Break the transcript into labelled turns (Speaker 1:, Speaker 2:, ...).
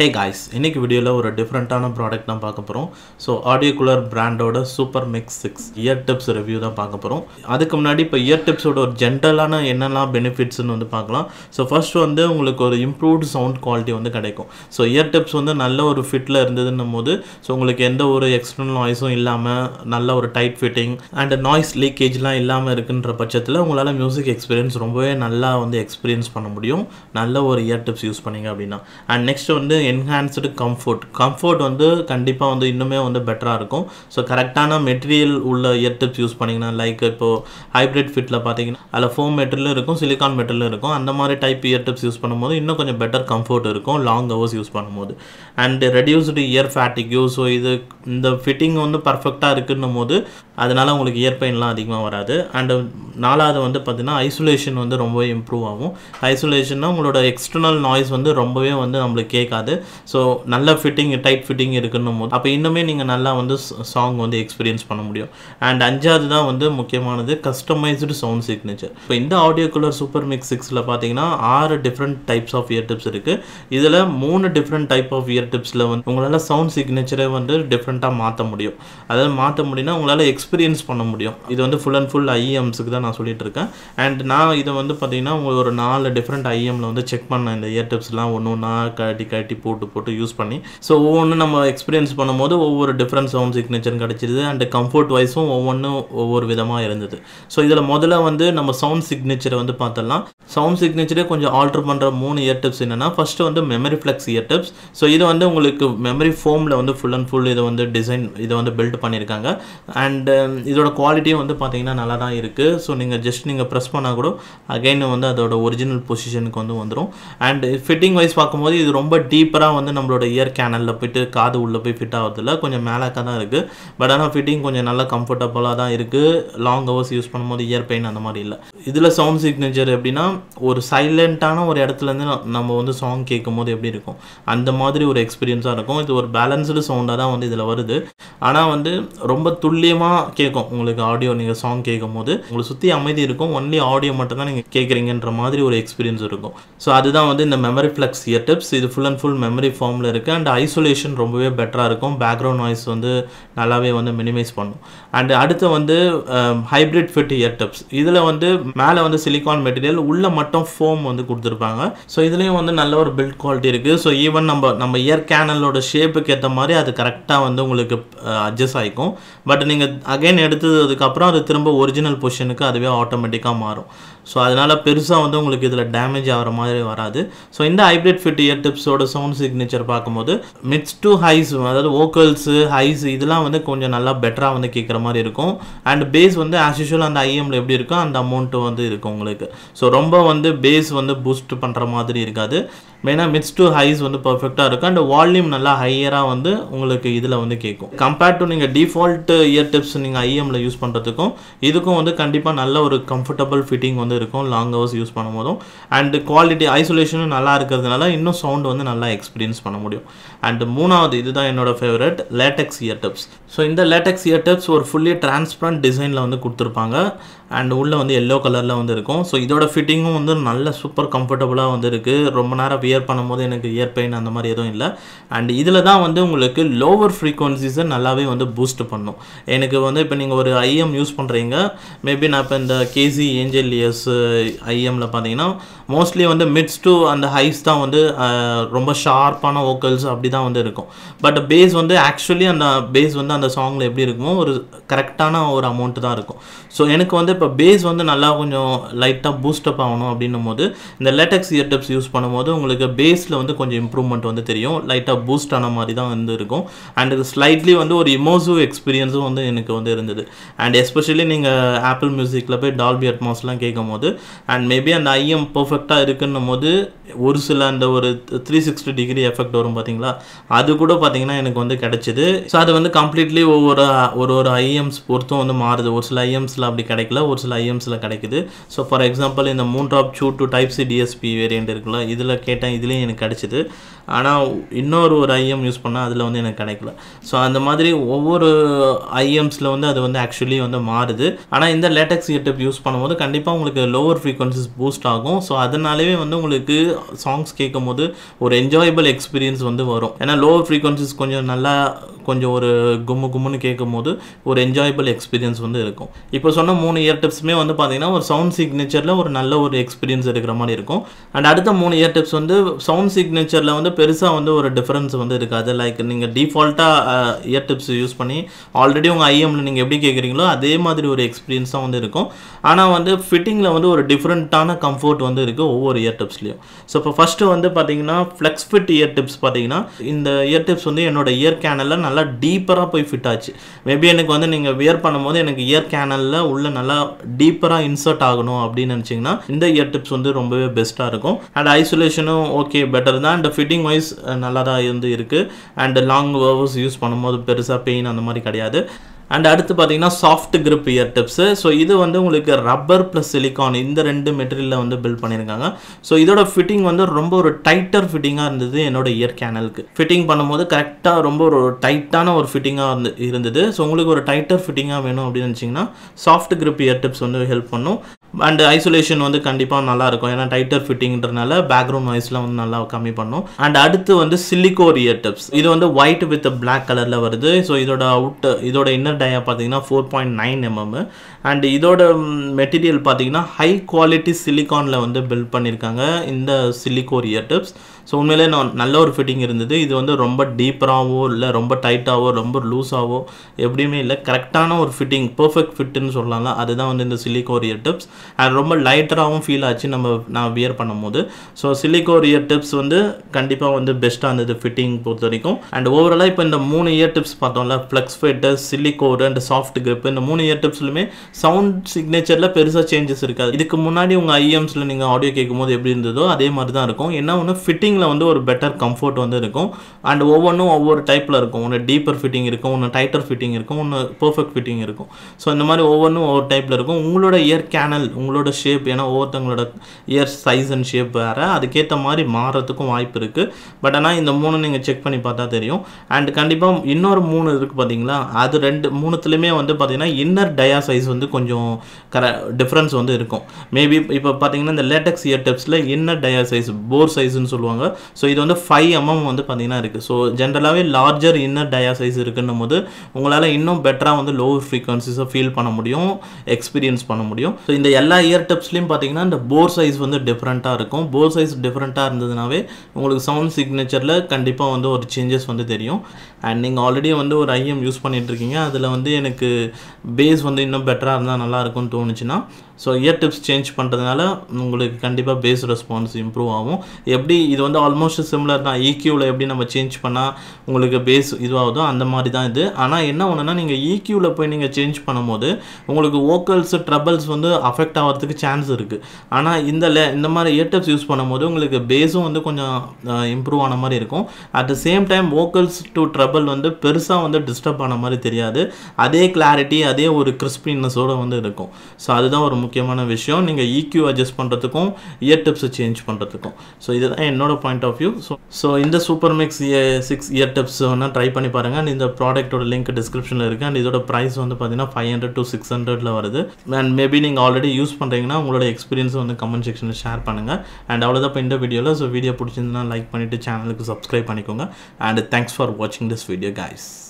Speaker 1: hey guys இன்றைக்கி வீடியோவில் ஒரு டிஃப்ரெண்ட்டான ப்ராடக்ட் தான் பார்க்க போகிறோம் ஸோ ஆடியோகுலர் பிராண்டோட super mix six ear tips review தான் பார்க்க போகிறோம் அதுக்கு முன்னாடி இப்போ இயர் டிப்ஸோட ஒரு ஜென்ரலான என்னெல்லாம் பெனிஃபிட்ஸ்னு வந்து பார்க்கலாம் ஸோ ஃபர்ஸ்ட் வந்து உங்களுக்கு ஒரு இம்ப்ரூவ்டு சவுண்ட் குவாலிட்டி வந்து கிடைக்கும் ஸோ இயர் டிப்ஸ் வந்து நல்ல ஒரு ஃபிட்டில் இருந்ததுன்னும் போது ஸோ உங்களுக்கு எந்த ஒரு எக்ஸ்டர்னல் நாய்ஸும் இல்லாமல் நல்ல ஒரு டைட் ஃபிட்டிங் அண்ட் நாய்ஸ் லீக்கேஜ்லாம் இல்லாமல் இருக்குன்ற பட்சத்தில் உங்களால் மியூசிக் எக்ஸ்பீரியன்ஸ் ரொம்பவே நல்லா வந்து எக்ஸ்பீரியன்ஸ் பண்ண முடியும் நல்ல ஒரு இயர் டிப்ஸ் யூஸ் பண்ணிங்க அப்படின்னா அண்ட் நெக்ஸ்ட் வந்து என்ஹான்ஸ்டு கம்ஃபோர்ட் கம்ஃபோர்ட் வந்து கண்டிப்பாக வந்து இன்னுமே வந்து பெட்டராக இருக்கும் ஸோ கரெக்டான மெட்டீரியல் உள்ள இயர் டிப்ஸ் யூஸ் பண்ணிங்கன்னா லைக் இப்போது ஹைப்ரிட் ஃபிட்டில் பார்த்தீங்கன்னா அதில் ஃபோம் மெட்டீரியலும் இருக்கும் சிலிக்கான் மெட்டீரியலும் இருக்கும் அந்த மாதிரி டைப் இயர் டிப்ஸ் யூஸ் பண்ணும்போது இன்னும் கொஞ்சம் பெட்டர் கம்ஃபோர்ட் இருக்கும் லாங் ஹவர்ஸ் யூஸ் பண்ணும்போது and reduced ear fatigue so இது இந்த ஃபிட்டிங் வந்து பர்ஃபெக்டாக இருக்குன்னும் போது அதனால் உங்களுக்கு இயர் பெயின்லாம் அதிகமாக வராது அண்டு நாலாவது வந்து பார்த்திங்கன்னா ஐசோலேஷன் வந்து ரொம்பவே இம்ப்ரூவ் ஆகும் ஐசோலேஷன்னா உங்களோட எக்ஸ்டர்னல் நாய்ஸ் வந்து ரொம்பவே வந்து நம்மளுக்கு கேட்காது ஸோ நல்ல ஃபிட்டிங் டைட் ஃபிட்டிங் இருக்குன்னும் போது அப்போ இன்னுமே நீங்கள் நல்லா வந்து சாங் வந்து எக்ஸ்பீரியன்ஸ் பண்ண முடியும் அண்ட் அஞ்சாவது தான் வந்து முக்கியமானது கஸ்டமைஸ்டு சவுண்ட் சிக்னேச்சர் இப்போ இந்த ஆடியோ கலர் சூப்பர் மிக்ஸ் சிக்ஸில் பார்த்தீங்கன்னா ஆறு different types of ear tips இருக்குது இதில் மூணு டிஃப்ரெண்ட் டைப் ஆஃப் இயர் டிப்ஸில் வந்து உங்களால் சவுண்ட் சிக்னேச்சரை வந்து டிஃப்ரெண்ட்டாக மாற்ற முடியும் அதாவது மாற்ற முடியும்னா உங்களால் எக்ஸ்பீரியன்ஸ் பண்ண முடியும் இது வந்து ஃபுல் அண்ட் ஃபுல் ஐஎம்ஸுக்கு தான் நான் சொல்லிட்டு இருக்கேன் அண்ட் நான் இதை வந்து பார்த்தீங்கன்னா ஒரு நாலு டிஃப்ரெண்ட் ஐஎம்ல e வந்து செக் பண்ணேன் இந்த இயர் டிப்ஸ்லாம் ஒன்று ஒன்றா கட்டி கட்டி போட்டு போட்டு யூஸ் பண்ணி ஸோ ஒவ்வொன்றும் நம்ம எக்ஸ்பீரியன்ஸ் பண்ணும்போது ஒவ்வொரு டிஃப்ரெண்ட் சவுண்ட் சிக்னேச்சர் கிடச்சிது அண்ட் கம்ஃபர்ட் வைஸும் ஒவ்வொன்றும் ஒவ்வொரு விதமாக இருந்தது ஸோ இதில் முதல்ல வந்து நம்ம சவுண்ட் சிக்னேச்சரை வந்து பார்த்தலாம் சவுண்ட் சிக்னேச்சரே கொஞ்சம் ஆல்ட்ரு பண்ணுற மூணு இயர் டிப்ஸ் என்னென்னா ஃபஸ்ட்டு வந்து memory flex ear tips so இது வந்து உங்களுக்கு மெமரி ஃபோமில் வந்து ஃபுல் அண்ட் ஃபுல் இதை வந்து டிசைன் இதை வந்து பில்ட் பண்ணியிருக்காங்க அண்டு um, இதோட குவாலிட்டியும் வந்து பார்த்தீங்கன்னா நல்லா தான் இருக்குது ஸோ நீங்கள் ஜஸ்ட் நீங்கள் ப்ரெஸ் பண்ணால் கூட அகைன் வந்து அதோட ஒரிஜினல் பொசிஷனுக்கு வந்து வந்துடும் அண்ட் ஃபிட்டிங் வைஸ் பார்க்கும்போது இது ரொம்ப டீப்பாக சூப்பராக வந்து நம்மளோட இயர் கேனலில் போயிட்டு காது உள்ளே போய் ஃபிட் ஆகிறதுல கொஞ்சம் மேலாக்காக தான் இருக்குது பட் ஆனால் ஃபிட்டிங் கொஞ்சம் நல்லா கம்ஃபர்டபுளாக தான் இருக்குது லாங் ஹவர்ஸ் யூஸ் பண்ணும்போது இயர் பெயின் அந்த மாதிரி இல்லை இதில் சவுண்ட் சிக்னேச்சர் எப்படின்னா ஒரு சைலண்ட்டான ஒரு இடத்துலேருந்து நம்ம வந்து சாங் கேட்கும் போது எப்படி இருக்கும் அந்த மாதிரி ஒரு எக்ஸ்பீரியன்ஸாக இருக்கும் இது ஒரு பேலன்ஸ்டு சவுண்டாக தான் வந்து இதில் வருது ஆனால் வந்து ரொம்ப துல்லியமாக கேட்கும் உங்களுக்கு ஆடியோ நீங்கள் சாங் கேட்கும் போது உங்களுக்கு சுற்றி அமைதி இருக்கும் ஒன்லி ஆடியோ மட்டும் தான் நீங்கள் கேட்குறீங்கன்ற மாதிரி ஒரு எக்ஸ்பீரியன்ஸ் இருக்கும் ஸோ அதுதான் வந்து இந்த மெமரி ஃப்ளக்ஸ் இயர் டிப்ஸ் இது ஃபுல் அண்ட் ஃபுல் மெமரி ஃபார்மில் இருக்குது அண்ட் ஐசோலேஷன் ரொம்பவே பெட்டராக இருக்கும் பேக்ரவுண்ட் நாய்ஸ் வந்து நல்லாவே வந்து மினிமைஸ் பண்ணும் அண்ட் அடுத்து வந்து ஹைப்ரிட் ஃபிட் இயர் டப்ஸ் இதில் வந்து மேலே வந்து சிலிக்கான் மெட்டீரியல் உள்ளே மட்டும் ஃபோம் வந்து கொடுத்துருப்பாங்க ஸோ இதுலேயும் வந்து நல்ல ஒரு பில்ட் குவாலிட்டி இருக்குது ஸோ ஈவன் நம்ம நம்ம இயர் கேனலோட ஷேப்புக்கு ஏற்ற மாதிரி அது கரெக்டாக வந்து உங்களுக்கு அட்ஜஸ்ட் uh, ஆகிக்கும் பட் நீங்கள் அகைன் எடுத்ததுக்கப்புறம் அது திரும்ப ஒரிஜினல் பொசிஷனுக்கு அதுவே ஆட்டோமேட்டிக்காக மாறும் ஸோ அதனால் பெருசாக வந்து உங்களுக்கு இதில் டேமேஜ் ஆகிற மாதிரி வராது ஸோ இந்த ஹைப்ரிட் ஃபிட் இயர் டிப்ஸோட சவுண்ட் சிக்னேச்சர் பார்க்கும்போது மிட்ஸ் டு ஹைஸ் அதாவது ஓக்கல்ஸு ஹைஸ் இதெல்லாம் வந்து கொஞ்சம் நல்லா பெட்டராக வந்து கேட்குற மாதிரி இருக்கும் அண்ட் பேஸ் வந்து ஆஸ் யூஷுவல் அந்த ஐஎம்ல எப்படி இருக்கோ அந்த அமௌண்ட்டு வந்து இருக்கும் உங்களுக்கு ஸோ ரொம்ப வந்து பேஸ் வந்து பூஸ்ட் பண்ணுற மாதிரி இருக்காது மெயினாக மிட்ஸ் டு ஹைஸ் வந்து பர்ஃபெக்டாக இருக்கும் அண்ட் வால்யூம் நல்லா ஹையராக வந்து உங்களுக்கு இதில் வந்து கேட்கும் கம்பேர்ட் டு நீங்கள் டிஃபால்ட் இயர் டிப்ஸ் நீங்கள் ஐஎம்ல யூஸ் பண்ணுறதுக்கும் இதுக்கும் வந்து கண்டிப்பாக நல்ல ஒரு கம்ஃபர்டபுள் ஃபிட்டிங் வந்து இருக்கும் லாங் ஹவர்ஸ் யூஸ் பண்ணும் போதும் அண்டு குவாலிட்டி ஐசோலேஷனும் நல்லா இருக்கிறதுனால இன்னும் சவுண்ட் வந்து நல்லா எக்ஸ்பீரியன்ஸ் பண்ண முடியும் அண்டு மூணாவது இதுதான் என்னோட favourite latex ear tips so இந்த லேட்டக்ஸ் இயர் டிப்ஸ் ஒரு ஃபுல்லி டிரான்ஸ்பரண்ட் டிசைனில் வந்து கொடுத்துருப்பாங்க அண்ட் உள்ளே வந்து எல்லோ கலரில் வந்து இருக்கும் ஸோ இதோட ஃபிட்டிங்கும் வந்து நல்ல சூப்பர் கம்ஃபர்டபுளாக வந்து இருக்குது ரொம்ப நேரம் வியர் பண்ணும்போது எனக்கு இயர் பெயின் அந்த மாதிரி எதுவும் இல்லை அண்ட் இதில் தான் வந்து உங்களுக்கு லோவர் ஃப்ரீக்வன்சிஸை நல்லாவே வந்து பூஸ்ட் பண்ணும் எனக்கு வந்து இப்போ நீங்கள் ஒரு ஐஎம் யூஸ் பண்ணுறீங்க மேபி நான் இப்போ இந்த கேசி ஏஞ்சல் இயர்ஸ் ஐஎம்மில் uh, பார்த்தீங்கன்னா மோஸ்ட்லி வந்து மிட்ஸ் டு அந்த ஹைஸ் தான் வந்து uh, ரொம்ப ஷார்ப்பான ஓக்கல்ஸ் அப்படி தான் வந்து இருக்கும் பட் பேஸ் வந்து ஆக்சுவலி அந்த பேஸ் வந்து அந்த சாங்கில் எப்படி இருக்குமோ ஒரு கரெக்டான ஒரு அமௌண்ட் தான் இருக்கும் ஸோ எனக்கு வந்து இப்போ பேஸ் வந்து நல்லா கொஞ்சம் லைட்டாக பூஸ்டப் ஆகணும் அப்படின்னும் போது இந்த லேட்டக்ஸ் இயர்டப்ஸ் யூஸ் பண்ணும்போது உங்களுக்கு பேஸில் வந்து கொஞ்சம் இம்ப்ரூவ்மெண்ட் வந்து தெரியும் லைட்டாக பூஸ்ட் ஆன மாதிரி தான் வந்து இருக்கும் அண்ட் இது ஸ்லைட்லி வந்து ஒரு இமோசிவ் எக்ஸ்பீரியன்ஸும் வந்து எனக்கு வந்து இருந்தது அண்ட் எஸ்பெஷலி நீங்கள் ஆப்பிள் மியூசிக்கில் போய் டால்பி அட்மாஸ்லாம் கேட்கும் பார்க்கும்போது அண்ட் மேபி அந்த ஐஎம் பர்ஃபெக்டாக இருக்குன்னும் போது ஒரு சில அந்த ஒரு த்ரீ சிக்ஸ்டி டிகிரி எஃபெக்ட் வரும் பார்த்தீங்களா அது கூட பார்த்தீங்கன்னா எனக்கு வந்து கிடச்சிது ஸோ அது வந்து கம்ப்ளீட்லி ஒவ்வொரு ஒரு ஒரு ஐஎம்ஸ் பொறுத்தும் வந்து மாறுது ஒரு சில ஐஎம்ஸில் அப்படி கிடைக்கல ஒரு சில ஐஎம்ஸில் கிடைக்குது ஸோ ஃபார் எக்ஸாம்பிள் இந்த Moondrop Chu two type C DSP variant இருக்குல்ல இதில் கேட்டேன் இதுலேயும் எனக்கு கிடச்சிது ஆனால் இன்னொரு ஒரு ஐஎம் யூஸ் பண்ணால் அதில் வந்து எனக்கு கிடைக்கல ஸோ அந்த மாதிரி ஒவ்வொரு ஐஎம்ஸில் வந்து அது வந்து ஆக்சுவலி வந்து மாறுது ஆனால் இந்த லேட்டக்ஸ் எட்டப் யூஸ் பண்ணும்போது கண்டிப்பாக உங்களுக்கு லோவர் ஃப்ரீக்வன்சிஸ் பூஸ்ட் ஆகும் ஸோ அதனாலேயே வந்து உங்களுக்கு சாங்ஸ் கேட்கும் போது ஒரு என்ஜாயபிள் எக்ஸ்பீரியன்ஸ் வந்து வரும் ஏன்னா லோவர் ஃப்ரீக்வன்சிஸ் கொஞ்சம் நல்லா கொஞ்சம் ஒரு கும்மு கும்முன்னு கேட்கும் போது ஒரு என்ஜாயபிள் எக்ஸ்பீரியன்ஸ் வந்து இருக்கும் இப்போ சொன்ன மூணு இயர் டிப்ஸுமே வந்து பார்த்தீங்கன்னா ஒரு சவுண்ட் சிக்னேச்சரில் ஒரு நல்ல ஒரு எக்ஸ்பீரியன்ஸ் இருக்கிற மாதிரி இருக்கும் அண்ட் அடுத்த மூணு இயர் டிப்ஸ் வந்து சவுண்ட் சிக்னேச்சரில் வந்து பெருசாக வந்து ஒரு டிஃப்ரென்ஸ் வந்து இருக்காது லைக் நீங்கள் டிஃபால்ட்டாக இயர் டிப்ஸ் யூஸ் பண்ணி ஆல்ரெடி உங்கள் ஐஎம்ல நீங்கள் எப்படி கேட்குறீங்களோ அதே மாதிரி ஒரு எக்ஸ்பீரியன்ஸ் தான் வந்து இருக்கும் ஆனால் வந்து ஃபிட்டிங்கில் வந்து ஒரு டிஃப்ரெண்ட்டான கம்ஃபர்ட் வந்து இருக்குது ஒவ்வொரு இயர் டிப்ஸ்லேயும் ஸோ இப்போ ஃபஸ்ட்டு வந்து பார்த்தீங்கன்னா ஃப்ளெக்ஸ் ஃபிட் இயர் டிப்ஸ் பார்த்தீங்கன்னா இந்த இயர் டிப்ஸ் வந்து என்னோட இயர் கேனலில் நல்லா டீப்பராக போய் ஃபிட் ஆச்சு மேபி எனக்கு வந்து நீங்கள் வியர் பண்ணும்போது எனக்கு இயர் கேனலில் உள்ள நல்லா டீப்பராக இன்சர்ட் ஆகணும் அப்படின்னு நினச்சிங்கன்னா இந்த இயர் டிப்ஸ் வந்து ரொம்பவே பெஸ்ட்டாக இருக்கும் அண்ட் ஐசோலேஷனும் ஓகே பெட்டர் தான் அண்ட் ஃபிட்டிங் வைஸ் நல்லா தான் இருந்து இருக்குது அண்ட் லாங் ஹவர்ஸ் யூஸ் பண்ணும்போது பெருசாக பெயின் அந்த மாதிரி கிடையாது அண்ட் அடுத்து பார்த்தீங்கன்னா soft grip ear tips so இது வந்து உங்களுக்கு ரப்பர் ப்ளஸ் சிலிக்கான் இந்த ரெண்டு மெட்டீரியலில் வந்து பில்ட் பண்ணியிருக்காங்க ஸோ இதோட ஃபிட்டிங் வந்து ரொம்ப ஒரு டைட்டர் ஃபிட்டிங்காக இருந்தது என்னோட இயர் கேனலுக்கு ஃபிட்டிங் பண்ணும்போது கரெக்டாக ரொம்ப ஒரு டைட்டான ஒரு ஃபிட்டிங்காக இருந்து இருந்தது ஸோ உங்களுக்கு ஒரு டைட்டர் ஃபிட்டிங்காக வேணும் அப்படின்னு நினச்சிங்கன்னா சாஃப்ட் கிரிப் இயர் டிப்ஸ் வந்து ஹெல்ப் பண்ணும் அண்டு ஐசோலேஷன் வந்து கண்டிப்பாக நல்லாயிருக்கும் ஏன்னா டைட்டர் ஃபிட்டிங்கிறதுனால பேக்ரவுண்ட் நாய்ஸ்லாம் வந்து நல்லா கம்மி பண்ணும் அண்ட் அடுத்து வந்து சிலிக்கோ இயர் இது வந்து ஒயிட் வித் பிளாக் கலரில் வருது ஸோ இதோட அவுட் இதோட இன்னர் டயா பார்த்தீங்கன்னா four point nine mm and இதோட மெட்டீரியல் பார்த்தீங்கன்னா ஹை குவாலிட்டி சிலிக்கானில் வந்து பில்ட் பண்ணியிருக்காங்க இந்த சிலிக்கோ இயர் ஸோ உண்மையிலே நான் நல்ல ஒரு ஃபிட்டிங் இருந்தது இது வந்து ரொம்ப டீப்பராகவோ இல்லை ரொம்ப டைட்டாகவோ ரொம்ப லூஸாகவோ எப்படியுமே இல்லை கரெக்டான ஒரு ஃபிட்டிங் பர்ஃபெக்ட் ஃபிட்டுன்னு சொல்லலாம் அதுதான் வந்து இந்த சிலிகோர் இயர் அண்ட் ரொம்ப லைட்டராகவும் ஃபீல் ஆச்சு நம்ம நான் வியர் பண்ணும்போது ஸோ சிலிக்கோர் இயர் டிப்ஸ் வந்து கண்டிப்பாக வந்து பெஸ்ட்டாக இருந்தது ஃபிட்டிங் பொறுத்த வரைக்கும் அண்ட் ஓவராலாக இப்போ இந்த மூணு இயர் டிப்ஸ் பார்த்தோம்ல flex fit silicore and soft grip இந்த மூணு இயர் டிப்ஸ்லுமே சவுண்ட் சிக்னேச்சரில் பெருசாக சேஞ்சஸ் இருக்காது இதுக்கு முன்னாடி உங்கள் ஐஎம்ஸில் நீங்கள் ஆடியோ கேட்கும்போது எப்படி இருந்ததோ அதே மாதிரி தான் இருக்கும் என்ன ஒன்று ஃபிட்டிங்கில் வந்து ஒரு பெட்டர் கம்ஃபர்ட் வந்து இருக்கும் அண்ட் ஒவ்வொன்றும் ஒவ்வொரு டைப்பில் இருக்கும் ஒன்று டீப்பர் ஃபிட்டிங் இருக்கும் ஒன்று டைட்டர் ஃபிட்டிங் இருக்கும் ஒன்று பர்ஃபெக்ட் ஃபிட்டிங் இருக்கும் ஸோ இந்த மாதிரி ஒவ்வொன்றும் ஒவ்வொரு டைப்பில் இருக்கும் உங்களோட இயர் கேனல் உங்களோட ஷேப் ஏன்னா ஒவ்வொருத்தவங்களோட இயர் சைஸ் அண்ட் ஷேப் வேறு அதுக்கேற்ற மாதிரி மாறுறதுக்கும் வாய்ப்பு இருக்குது பட் ஆனால் இந்த மூணு நீங்கள் செக் பண்ணி பார்த்தா தெரியும் அண்ட் கண்டிப்பாக இன்னொரு மூணு இருக்குது பார்த்தீங்களா அது ரெண்டு மூணுத்துலேயுமே வந்து பார்த்திங்கன்னா இன்னர் டயா சைஸ் வந்து கொஞ்சம் கர டிஃப்ரென்ஸ் வந்து இருக்கும் மேபி இப்போ பார்த்தீங்கன்னா இந்த லேட்டக்ஸ் இயர் டெப்ஸில் இன்னர் டயா சைஸ் போர் சைஸ்ன்னு சொல்லுவாங்க ஸோ இது வந்து ஃபைவ் எம்எம் mm வந்து பார்த்திங்கன்னா இருக்குது ஸோ ஜென்ரலாகவே லார்ஜர் இன்னர் டயா சைஸ் இருக்குன்னும் போது உங்களால் இன்னும் பெட்டராக வந்து லோவர் ஃப்ரீக்வன்சிஸை ஃபீல் பண்ண முடியும் எக்ஸ்பீரியன்ஸ் பண்ண முடியும் ஸோ இந்த எல்லா இயர் டிப்ஸ்லையும் பார்த்தீங்கன்னா இந்த போர் சைஸ் வந்து டிஃப்ரெண்ட்டாக இருக்கும் போர் சைஸ் டிஃப்ரெண்ட்டாக இருந்ததுனாவே உங்களுக்கு சவுண்ட் சிக்னேச்சரில் கண்டிப்பாக வந்து ஒரு சேஞ்சஸ் வந்து தெரியும் அண்ட் நீங்கள் ஆல்ரெடி வந்து ஒரு ஐஎம் யூஸ் பண்ணிகிட்ருக்கீங்க அதில் வந்து எனக்கு பேஸ் வந்து இன்னும் பெட்டராக இருந்தால் நல்லாயிருக்கும்னு தோணுச்சுன்னா ஸோ இயர் டிப்ஸ் சேஞ்ச் பண்ணுறதுனால உங்களுக்கு கண்டிப்பாக பேஸ் ரெஸ்பான்ஸ் இம்ப்ரூவ் ஆகும் எப்படி இது வந்து ஆல்மோஸ்ட் சிம்லர் தான் ஈக்யூவில் e எப்படி நம்ம சேஞ்ச் பண்ணால் உங்களுக்கு பேஸ் இதுவாகுதோ அந்த மாதிரி தான் இது ஆனால் என்ன ஒன்றுனா நீங்கள் ஈக்யூவில் e போய் நீங்கள் சேஞ்ச் பண்ணும்போது உங்களுக்கு ஓக்கல்ஸ் ட்ரபிள்ஸ் வந்து அஃபெக்ட் ஆகிறதுக்கு சான்ஸ் இருக்குது ஆனால் இந்த லே இந்த மாதிரி இயர் டிப்ஸ் யூஸ் பண்ணும்போது உங்களுக்கு பேஸும் வந்து கொஞ்சம் இம்ப்ரூவ் ஆன மாதிரி இருக்கும் at the same time vocals to trouble வந்து பெருசாக வந்து டிஸ்டர்ப் ஆன மாதிரி தெரியாது அதே கிளாரிட்டி அதே ஒரு கிறிஸ்பினஸோடு வந்து இருக்கும் ஸோ அதுதான் ஒரு முக்கியமான விஷயம் நீங்கள் ஈக்யூ e அட்ஜஸ்ட் பண்ணுறதுக்கும் இயர் டிப்ஸை சேஞ்ச் பண்ணுறதுக்கும் ஸோ இதுதான் என்னோடய point of view so so இந்த super mix six ear tips வேணால் ட்ரை பண்ணி பாருங்கள் அண்ட் இந்த ப்ராடக்ட்டோட லிங்க் டிஸ்கிரிப்ஷனில் இருக்குது அண்ட் இதோட ப்ரைஸ் வந்து பார்த்தீங்கன்னா ஃபைவ் ஹண்ட்ரட் டு சிக்ஸ் ஹண்ட்ரட்ல வருது அண்ட் மேபி நீங்கள் ஆல்ரெடி யூஸ் பண்ணுறீங்கன்னா உங்களோட எக்ஸ்பீரியன்ஸ் வந்து கமெண்ட் செக்ஷனில் ஷேர் பண்ணுங்கள் அண்ட் அவ்வளோதான் இப்போ இந்த வீடியோவில் ஸோ வீடியோ பிடிச்சிருந்தா லைக் பண்ணிவிட்டு சேனலுக்கு சப்ஸ்கிரைப் பண்ணிக்கோங்க அண்ட் தேங்க்ஸ் ஃபார் வாட்சிங் திஸ் வீடியோ கைஸ்